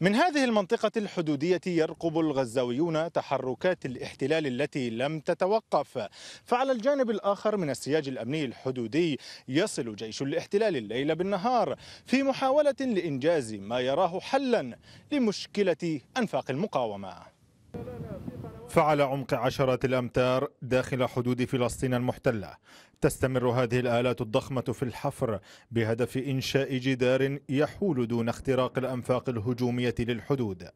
من هذه المنطقة الحدودية يرقب الغزاويون تحركات الاحتلال التي لم تتوقف فعلى الجانب الآخر من السياج الأمني الحدودي يصل جيش الاحتلال الليل بالنهار في محاولة لإنجاز ما يراه حلا لمشكلة أنفاق المقاومة فعلى عمق عشرات الأمتار داخل حدود فلسطين المحتلة تستمر هذه الآلات الضخمة في الحفر بهدف إنشاء جدار يحول دون اختراق الأنفاق الهجومية للحدود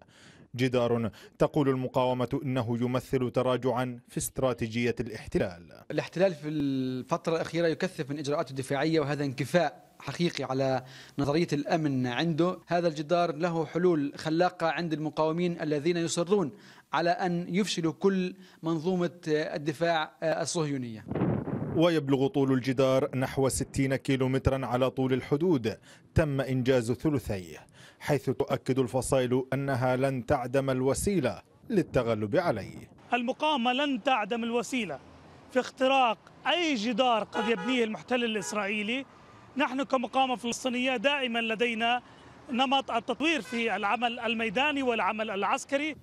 جدار تقول المقاومة إنه يمثل تراجعا في استراتيجية الاحتلال الاحتلال في الفترة الأخيرة يكثف من إجراءاته الدفاعية وهذا انكفاء حقيقي على نظرية الأمن عنده هذا الجدار له حلول خلاقة عند المقاومين الذين يصرون على أن يفشلوا كل منظومة الدفاع الصهيونية ويبلغ طول الجدار نحو 60 مترا على طول الحدود تم إنجاز ثلثيه حيث تؤكد الفصائل أنها لن تعدم الوسيلة للتغلب عليه المقاومة لن تعدم الوسيلة في اختراق أي جدار قد يبنيه المحتل الإسرائيلي نحن كمقاومة فلسطينية دائما لدينا نمط التطوير في العمل الميداني والعمل العسكري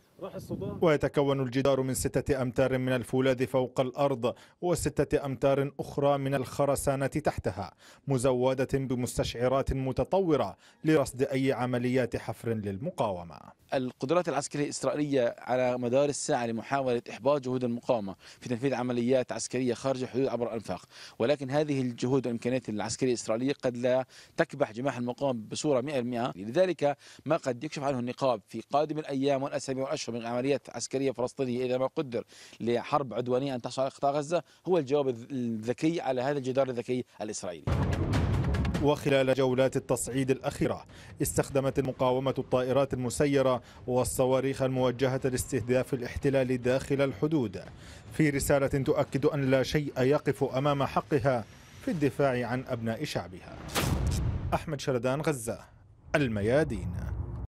ويتكون الجدار من ستة أمتار من الفولاذ فوق الأرض وستة أمتار أخرى من الخرسانة تحتها مزودة بمستشعرات متطورة لرصد أي عمليات حفر للمقاومة القدرات العسكرية الإسرائيلية على مدار الساعة لمحاولة إحباط جهود المقاومة في تنفيذ عمليات عسكرية خارج الحدود عبر الأنفاق ولكن هذه الجهود والإمكانيات العسكرية الإسرائيلية قد لا تكبح جماح المقاومة بصورة 100% لذلك ما قد يكشف عنه النقاب في قادم الأيام والأسابيع والأشهر اشهر من عمليات عسكريه فلسطينيه اذا ما قدر لحرب عدوانيه ان تحصل على قطاع غزه هو الجواب الذكي على هذا الجدار الذكي الاسرائيلي. وخلال جولات التصعيد الأخيرة استخدمت المقاومة الطائرات المسيرة والصواريخ الموجهة لاستهداف الاحتلال داخل الحدود في رسالة تؤكد أن لا شيء يقف أمام حقها في الدفاع عن أبناء شعبها أحمد شردان غزة الميادين